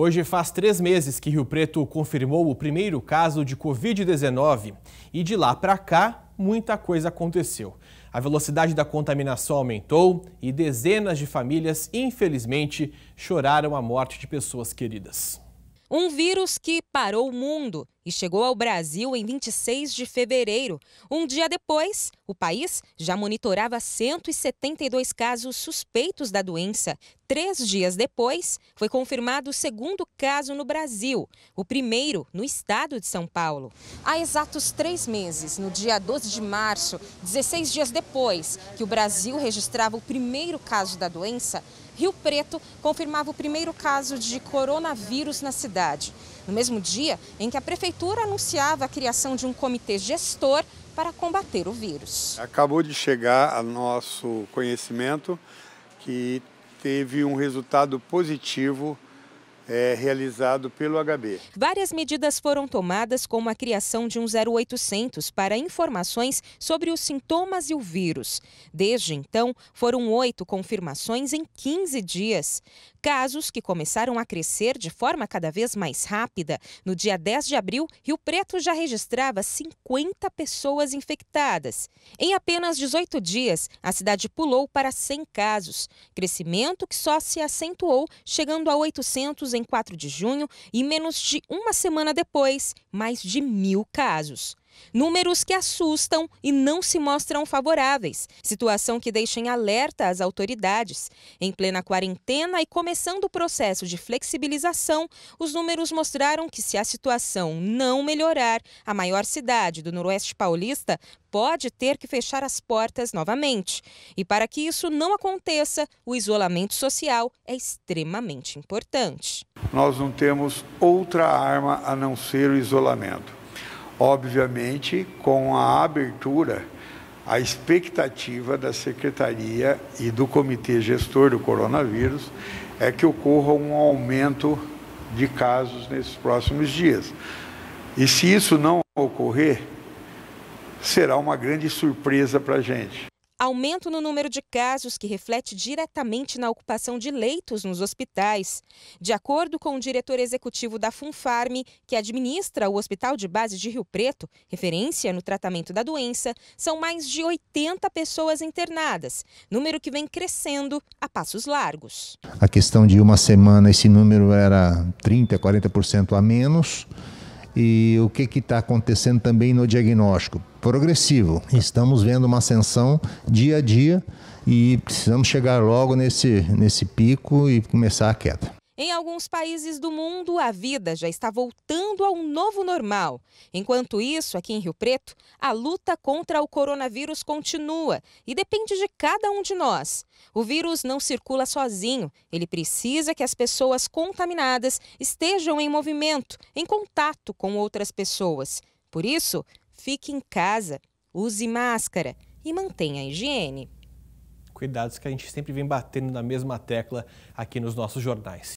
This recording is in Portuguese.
Hoje faz três meses que Rio Preto confirmou o primeiro caso de Covid-19 e de lá para cá muita coisa aconteceu. A velocidade da contaminação aumentou e dezenas de famílias, infelizmente, choraram a morte de pessoas queridas. Um vírus que parou o mundo e chegou ao Brasil em 26 de fevereiro. Um dia depois, o país já monitorava 172 casos suspeitos da doença. Três dias depois, foi confirmado o segundo caso no Brasil, o primeiro no estado de São Paulo. Há exatos três meses, no dia 12 de março, 16 dias depois que o Brasil registrava o primeiro caso da doença, Rio Preto confirmava o primeiro caso de coronavírus na cidade. No mesmo dia em que a prefeitura prefeitura anunciava a criação de um comitê gestor para combater o vírus. Acabou de chegar a nosso conhecimento que teve um resultado positivo é, realizado pelo HB. Várias medidas foram tomadas, como a criação de um 0800 para informações sobre os sintomas e o vírus. Desde então, foram oito confirmações em 15 dias. Casos que começaram a crescer de forma cada vez mais rápida. No dia 10 de abril, Rio Preto já registrava 50 pessoas infectadas. Em apenas 18 dias, a cidade pulou para 100 casos, crescimento que só se acentuou, chegando a 800 em 4 de junho e menos de uma semana depois, mais de mil casos. Números que assustam e não se mostram favoráveis, situação que deixa em alerta as autoridades. Em plena quarentena e começando o processo de flexibilização, os números mostraram que, se a situação não melhorar, a maior cidade do Noroeste Paulista pode ter que fechar as portas novamente. E para que isso não aconteça, o isolamento social é extremamente importante. Nós não temos outra arma a não ser o isolamento obviamente com a abertura, a expectativa da Secretaria e do Comitê Gestor do Coronavírus é que ocorra um aumento de casos nesses próximos dias. E se isso não ocorrer, será uma grande surpresa para a gente aumento no número de casos que reflete diretamente na ocupação de leitos nos hospitais. De acordo com o diretor executivo da Funfarm, que administra o Hospital de Base de Rio Preto, referência no tratamento da doença, são mais de 80 pessoas internadas, número que vem crescendo a passos largos. A questão de uma semana, esse número era 30, 40% a menos e o que está acontecendo também no diagnóstico. Progressivo. Estamos vendo uma ascensão dia a dia e precisamos chegar logo nesse, nesse pico e começar a queda. Em alguns países do mundo, a vida já está voltando ao novo normal. Enquanto isso, aqui em Rio Preto, a luta contra o coronavírus continua e depende de cada um de nós. O vírus não circula sozinho, ele precisa que as pessoas contaminadas estejam em movimento, em contato com outras pessoas. Por isso, fique em casa, use máscara e mantenha a higiene. Cuidados que a gente sempre vem batendo na mesma tecla aqui nos nossos jornais.